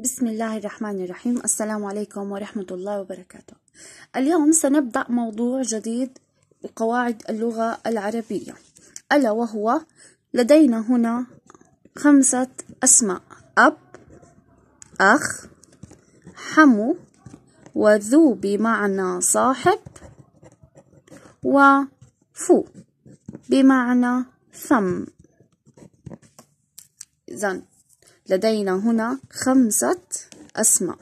بسم الله الرحمن الرحيم السلام عليكم ورحمة الله وبركاته اليوم سنبدأ موضوع جديد بقواعد اللغة العربية ألا وهو لدينا هنا خمسة أسماء أب أخ حمو وذو بمعنى صاحب وفو بمعنى ثم إذن لدينا هنا خمسة أسماء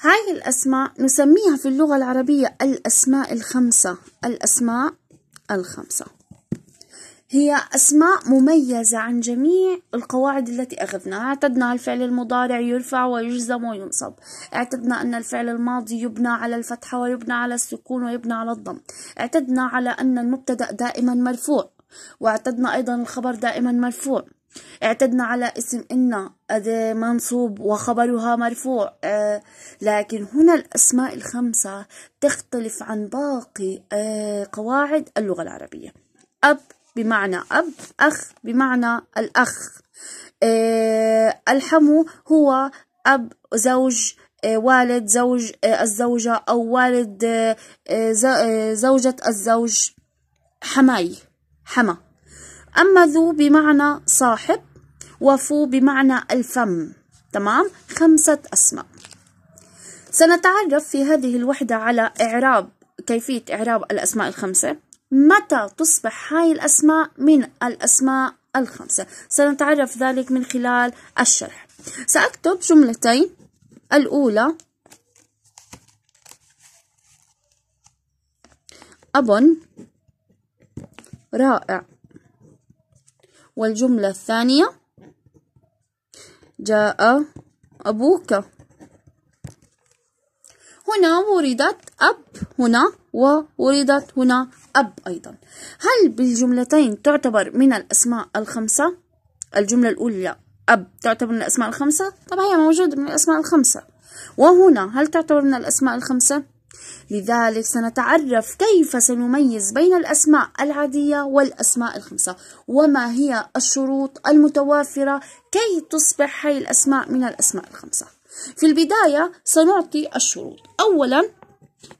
هاي الأسماء نسميها في اللغة العربية الأسماء الخمسة الأسماء الخمسة هي أسماء مميزة عن جميع القواعد التي أخذناها اعتدنا الفعل المضارع يرفع ويجزم وينصب اعتدنا أن الفعل الماضي يبنى على الفتحة ويبنى على السكون ويبنى على الضم اعتدنا على أن المبتدأ دائما مرفوع واعتدنا أيضا الخبر دائما مرفوع اعتدنا على اسم إن أداة منصوب وخبرها مرفوع آه لكن هنا الأسماء الخمسة تختلف عن باقي آه قواعد اللغة العربية أب بمعنى أب أخ بمعنى الأخ آه الحمو هو أب زوج آه، والد زوج آه، الزوجة أو والد آه، زوجة الزوج حماي حما أما ذو بمعنى صاحب وفو بمعنى الفم تمام خمسة أسماء سنتعرف في هذه الوحدة على إعراب كيفية إعراب الأسماء الخمسة متى تصبح هاي الأسماء من الأسماء الخمسة سنتعرف ذلك من خلال الشرح سأكتب جملتين الأولى أب رائع والجملة الثانية جاء أبوك هنا وردت أب هنا ووردت هنا أب أيضا هل بالجملتين تعتبر من الأسماء الخمسة؟ الجملة الأولى أب تعتبر من الأسماء الخمسة؟ طبعا هي موجودة من الأسماء الخمسة وهنا هل تعتبر من الأسماء الخمسة؟ لذلك سنتعرف كيف سنميز بين الأسماء العادية والأسماء الخمسة وما هي الشروط المتوافرة كي تصبح هاي الأسماء من الأسماء الخمسة في البداية سنعطي الشروط أولا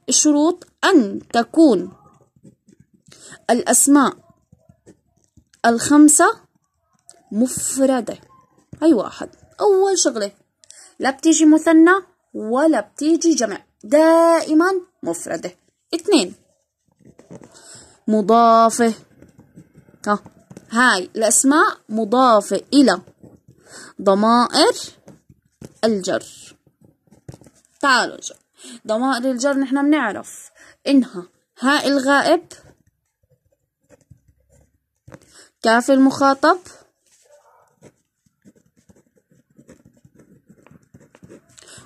الشروط أن تكون الأسماء الخمسة مفردة أي واحد أول شغلة لا بتيجي مثنى ولا بتيجي جمع دائما مفرده اثنين مضافة ها هاي الأسماء مضافة إلى ضمائر الجر تعالوا جر. ضمائر الجر نحن بنعرف إنها هاء الغائب كاف المخاطب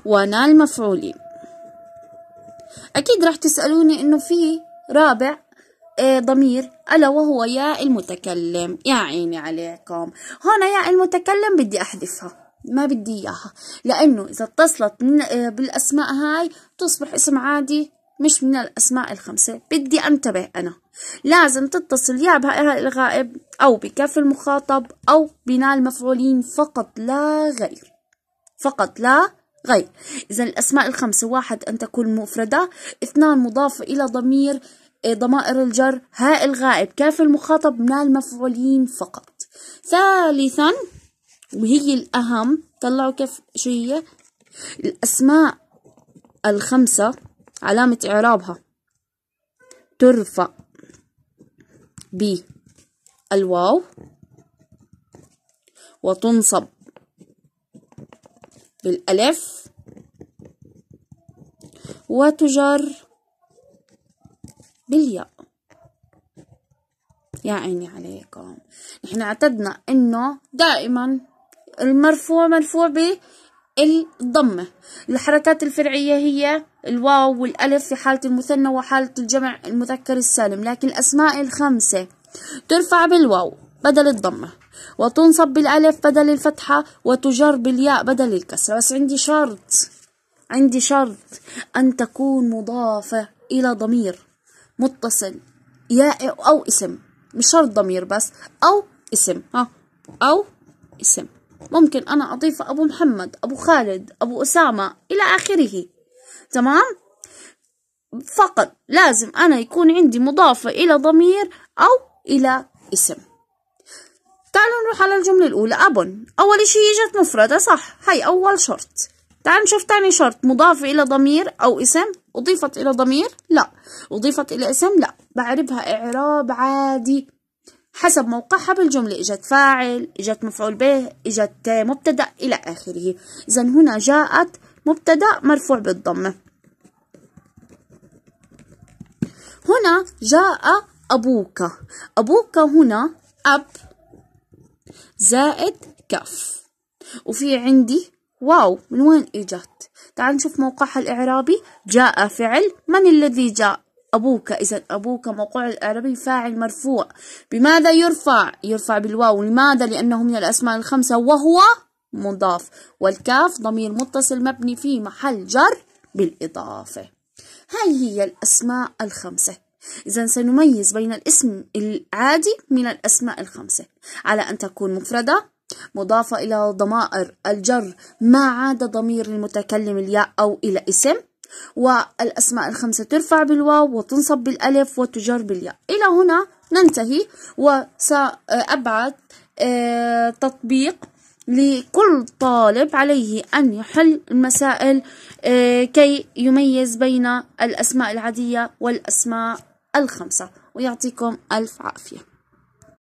ونال مفعولين أكيد راح تسألوني إنه في رابع آه، ضمير ألا وهو يا المتكلم يا عيني عليكم هنا يا المتكلم بدي أحذفها ما بدي إياها لأنه إذا اتصلت من آه، بالأسماء هاي تصبح اسم عادي مش من الأسماء الخمسة بدي أنتبه أنا لازم تتصل يا الغائب أو بكاف المخاطب أو بناء المفعولين فقط لا غير فقط لا غير إذا الأسماء الخمسة واحد أن تكون مفردة اثنان مضافة إلى ضمير إيه، ضمائر الجر هاء الغائب كاف المخاطب من المفعولين فقط ثالثا وهي الأهم طلعوا كيف شو هي الأسماء الخمسة علامة إعرابها ترفع بالواو وتنصب بالألف وتجر بالياء يا عيني عليكم نحن اعتدنا انه دائما المرفوع مرفوع بالضمة الحركات الفرعية هي الواو والألف في حالة المثنى وحالة الجمع المذكر السالم لكن الأسماء الخمسة ترفع بالواو بدل الضمة وتنصب بالألف بدل الفتحة وتجر بالياء بدل الكسرة بس عندي شرط عندي شرط أن تكون مضافة إلى ضمير متصل ياء أو اسم مش شرط ضمير بس أو اسم ها آه. أو اسم ممكن أنا أضيف أبو محمد أبو خالد أبو أسامة إلى آخره تمام فقط لازم أنا يكون عندي مضافة إلى ضمير أو إلى اسم تعالوا نروح على الجملة الأولى أبن أول شيء إجت مفردة صح هاي أول شرط تعالوا نشوف تاني شرط مضاف إلى ضمير أو اسم أضيفت إلى ضمير لا أضيفت إلى اسم لا بعربها إعراب عادي حسب موقعها بالجملة إجت فاعل إجت مفعول به إجت مبتدأ إلى آخره إذا هنا جاءت مبتدأ مرفوع بالضمة هنا جاء أبوك أبوك هنا أب زائد كاف وفي عندي واو من وين إجت تعال نشوف موقعها الإعرابي جاء فعل من الذي جاء أبوك إذا أبوك موقع الإعرابي فاعل مرفوع بماذا يرفع يرفع بالواو لماذا لأنه من الأسماء الخمسة وهو مضاف والكاف ضمير متصل مبني في محل جر بالإضافة هاي هي الأسماء الخمسة إذا سنميز بين الاسم العادي من الأسماء الخمسة على أن تكون مفردة مضافة إلى ضمائر الجر ما عدا ضمير المتكلم الياء أو إلى اسم والأسماء الخمسة ترفع بالواو وتنصب بالألف وتجر بالياء إلى هنا ننتهي وسأبعث آه، تطبيق لكل طالب عليه أن يحل المسائل آه، كي يميز بين الأسماء العادية والأسماء الخمسة ويعطيكم ألف عافية